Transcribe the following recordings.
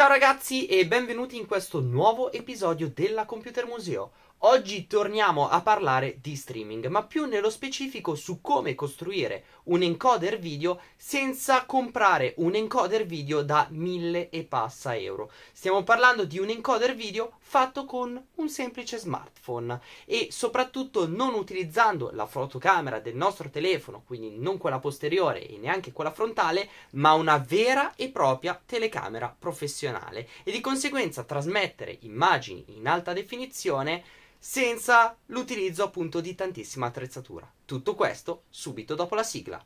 Ciao ragazzi e benvenuti in questo nuovo episodio della Computer Museo. Oggi torniamo a parlare di streaming, ma più nello specifico su come costruire un encoder video senza comprare un encoder video da mille e passa euro. Stiamo parlando di un encoder video fatto con un semplice smartphone e soprattutto non utilizzando la fotocamera del nostro telefono, quindi non quella posteriore e neanche quella frontale, ma una vera e propria telecamera professionale e di conseguenza trasmettere immagini in alta definizione senza l'utilizzo appunto di tantissima attrezzatura. Tutto questo subito dopo la sigla.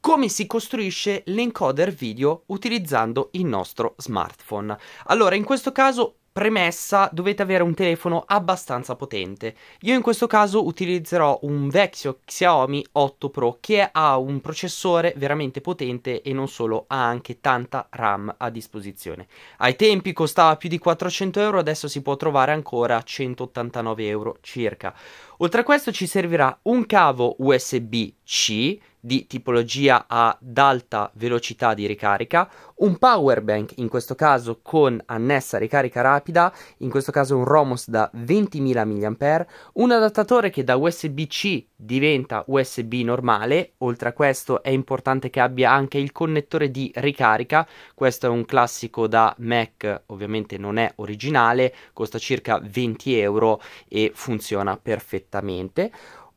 come si costruisce l'encoder video utilizzando il nostro smartphone. Allora, in questo caso Premessa, dovete avere un telefono abbastanza potente. Io in questo caso utilizzerò un vecchio Xiaomi 8 Pro che ha un processore veramente potente e non solo, ha anche tanta RAM a disposizione. Ai tempi costava più di 400 euro, adesso si può trovare ancora a 189 euro circa. Oltre a questo ci servirà un cavo USB-C di tipologia ad alta velocità di ricarica, un power bank in questo caso con annessa ricarica rapida, in questo caso un Romos da 20.000 mAh, un adattatore che da USB-C diventa USB normale, oltre a questo è importante che abbia anche il connettore di ricarica, questo è un classico da Mac, ovviamente non è originale, costa circa 20 euro e funziona perfettamente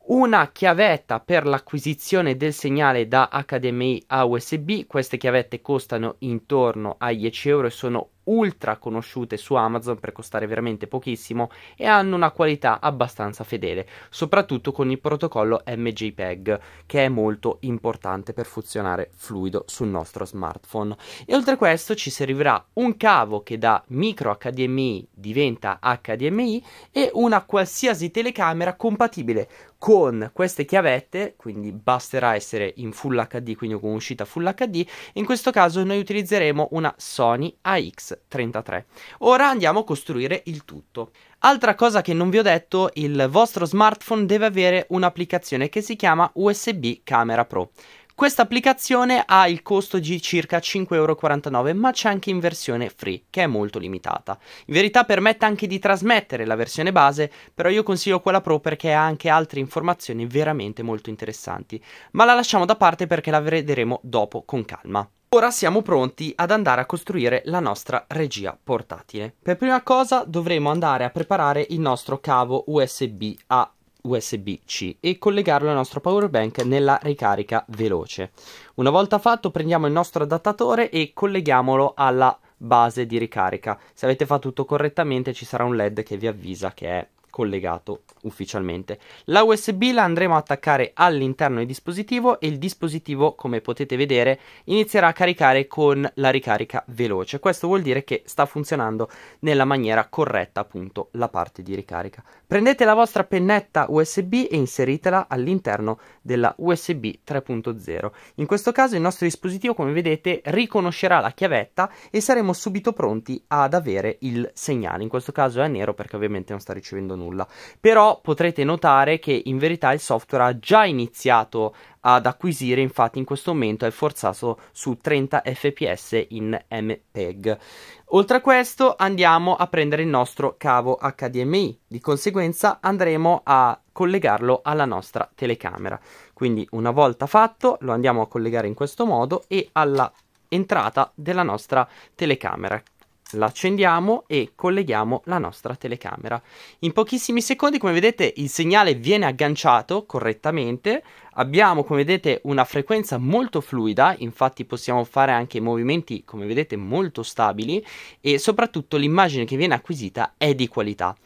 una chiavetta per l'acquisizione del segnale da HDMI a USB, queste chiavette costano intorno ai 10 euro e sono ultra conosciute su Amazon per costare veramente pochissimo e hanno una qualità abbastanza fedele, soprattutto con il protocollo MJPEG che è molto importante per funzionare fluido sul nostro smartphone. E oltre a questo ci servirà un cavo che da micro HDMI diventa HDMI e una qualsiasi telecamera compatibile con queste chiavette, quindi basterà essere in Full HD, quindi con uscita Full HD, in questo caso noi utilizzeremo una Sony AX 33. Ora andiamo a costruire il tutto. Altra cosa che non vi ho detto, il vostro smartphone deve avere un'applicazione che si chiama USB Camera Pro. Questa applicazione ha il costo di circa 5,49€, ma c'è anche in versione free, che è molto limitata. In verità permette anche di trasmettere la versione base, però io consiglio quella pro perché ha anche altre informazioni veramente molto interessanti. Ma la lasciamo da parte perché la vedremo dopo con calma. Ora siamo pronti ad andare a costruire la nostra regia portatile. Per prima cosa dovremo andare a preparare il nostro cavo USB a USB-C e collegarlo al nostro powerbank nella ricarica veloce. Una volta fatto prendiamo il nostro adattatore e colleghiamolo alla base di ricarica. Se avete fatto tutto correttamente ci sarà un LED che vi avvisa che è collegato ufficialmente. La USB la andremo a attaccare all'interno del dispositivo e il dispositivo, come potete vedere, inizierà a caricare con la ricarica veloce. Questo vuol dire che sta funzionando nella maniera corretta, appunto, la parte di ricarica. Prendete la vostra pennetta USB e inseritela all'interno della USB 3.0. In questo caso il nostro dispositivo, come vedete, riconoscerà la chiavetta e saremo subito pronti ad avere il segnale. In questo caso è nero perché ovviamente non sta ricevendo nulla. Però potrete notare che in verità il software ha già iniziato ad acquisire, infatti in questo momento è forzato su 30 fps in MPEG. Oltre a questo andiamo a prendere il nostro cavo HDMI, di conseguenza andremo a collegarlo alla nostra telecamera. Quindi una volta fatto lo andiamo a collegare in questo modo e alla entrata della nostra telecamera l'accendiamo e colleghiamo la nostra telecamera. In pochissimi secondi, come vedete, il segnale viene agganciato correttamente Abbiamo come vedete una frequenza molto fluida, infatti possiamo fare anche movimenti come vedete molto stabili e soprattutto l'immagine che viene acquisita è di qualità.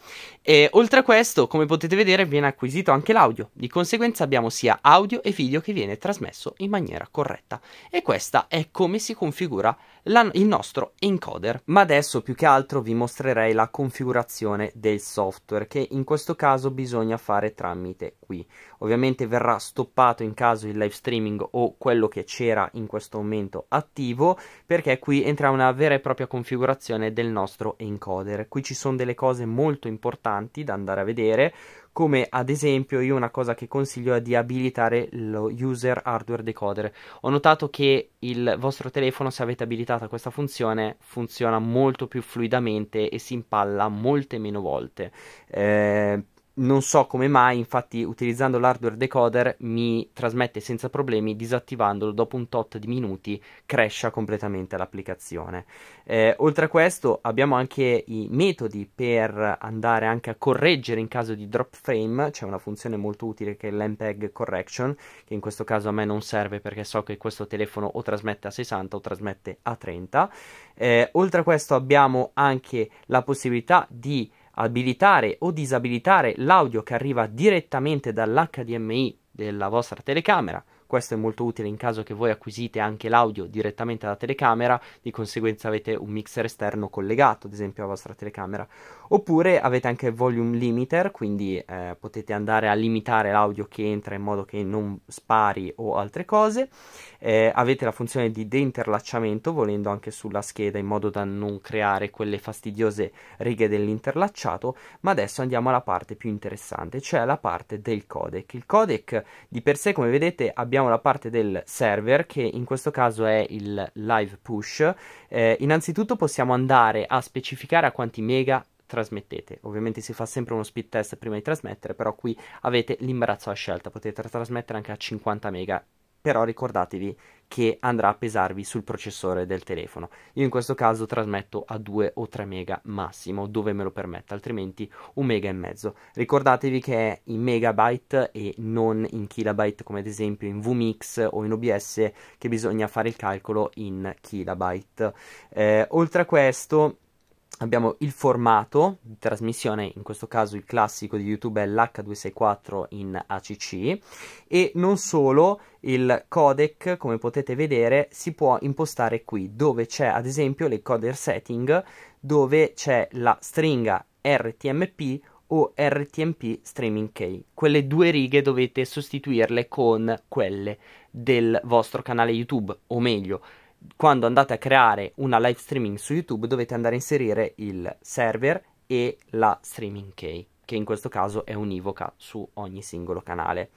E, oltre a questo come potete vedere viene acquisito anche l'audio, di conseguenza abbiamo sia audio e video che viene trasmesso in maniera corretta e questa è come si configura la, il nostro encoder. Ma adesso più che altro vi mostrerei la configurazione del software che in questo caso bisogna fare tramite qui. Ovviamente verrà stoppato in caso il live streaming o quello che c'era in questo momento attivo, perché qui entra una vera e propria configurazione del nostro encoder. Qui ci sono delle cose molto importanti da andare a vedere, come ad esempio io una cosa che consiglio è di abilitare lo user hardware decoder. Ho notato che il vostro telefono se avete abilitata questa funzione funziona molto più fluidamente e si impalla molte meno volte. Eh, non so come mai, infatti utilizzando l'hardware decoder mi trasmette senza problemi, disattivandolo dopo un tot di minuti crescia completamente l'applicazione. Eh, oltre a questo abbiamo anche i metodi per andare anche a correggere in caso di drop frame, c'è una funzione molto utile che è l'mpeg correction, che in questo caso a me non serve perché so che questo telefono o trasmette a 60 o trasmette a 30. Eh, oltre a questo abbiamo anche la possibilità di abilitare o disabilitare l'audio che arriva direttamente dall'HDMI della vostra telecamera questo è molto utile in caso che voi acquisite anche l'audio direttamente dalla telecamera, di conseguenza avete un mixer esterno collegato, ad esempio, alla vostra telecamera. Oppure avete anche volume limiter, quindi eh, potete andare a limitare l'audio che entra in modo che non spari o altre cose. Eh, avete la funzione di deinterlacciamento, volendo anche sulla scheda, in modo da non creare quelle fastidiose righe dell'interlacciato. Ma adesso andiamo alla parte più interessante, cioè la parte del codec. Il codec di per sé, come vedete, abbiamo abbiamo la parte del server che in questo caso è il live push. Eh, innanzitutto possiamo andare a specificare a quanti mega trasmettete. Ovviamente si fa sempre uno speed test prima di trasmettere, però qui avete l'imbarazzo a scelta, potete trasmettere anche a 50 mega però ricordatevi che andrà a pesarvi sul processore del telefono. Io in questo caso trasmetto a 2 o 3 mega massimo, dove me lo permetta, altrimenti 1 mega e mezzo. Ricordatevi che è in megabyte e non in kilobyte, come ad esempio in VMix o in OBS, che bisogna fare il calcolo in kilobyte. Eh, oltre a questo abbiamo il formato di trasmissione, in questo caso il classico di YouTube è l'H264 in ACC e non solo, il codec, come potete vedere, si può impostare qui dove c'è ad esempio le coder setting dove c'è la stringa RTMP o RTMP Streaming Key. Quelle due righe dovete sostituirle con quelle del vostro canale YouTube, o meglio, quando andate a creare una live streaming su YouTube dovete andare a inserire il server e la streaming key, che in questo caso è univoca su ogni singolo canale.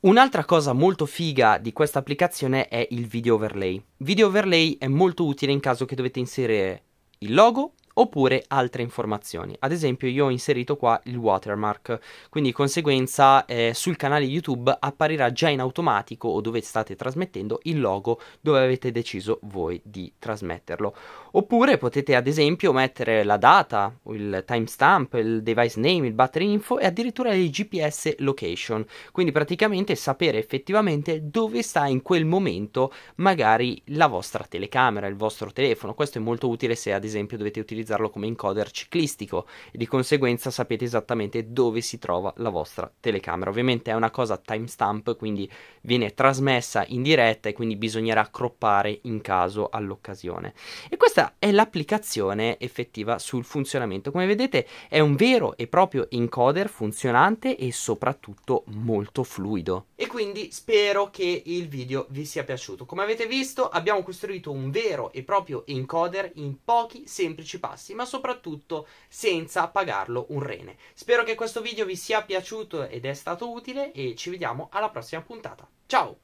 Un'altra cosa molto figa di questa applicazione è il video overlay. Video overlay è molto utile in caso che dovete inserire il logo oppure altre informazioni. Ad esempio io ho inserito qua il watermark, quindi di conseguenza eh, sul canale YouTube apparirà già in automatico o dove state trasmettendo il logo dove avete deciso voi di trasmetterlo. Oppure potete ad esempio mettere la data, il timestamp, il device name, il battery info e addirittura il GPS location, quindi praticamente sapere effettivamente dove sta in quel momento magari la vostra telecamera, il vostro telefono. Questo è molto utile se ad esempio dovete utilizzare utilizzarlo come encoder ciclistico e di conseguenza sapete esattamente dove si trova la vostra telecamera. Ovviamente è una cosa timestamp, quindi viene trasmessa in diretta e quindi bisognerà croppare in caso all'occasione. E questa è l'applicazione effettiva sul funzionamento. Come vedete è un vero e proprio encoder funzionante e soprattutto molto fluido. E quindi spero che il video vi sia piaciuto. Come avete visto abbiamo costruito un vero e proprio encoder in pochi semplici passi tassi, ma soprattutto senza pagarlo un rene. Spero che questo video vi sia piaciuto ed è stato utile e ci vediamo alla prossima puntata. Ciao!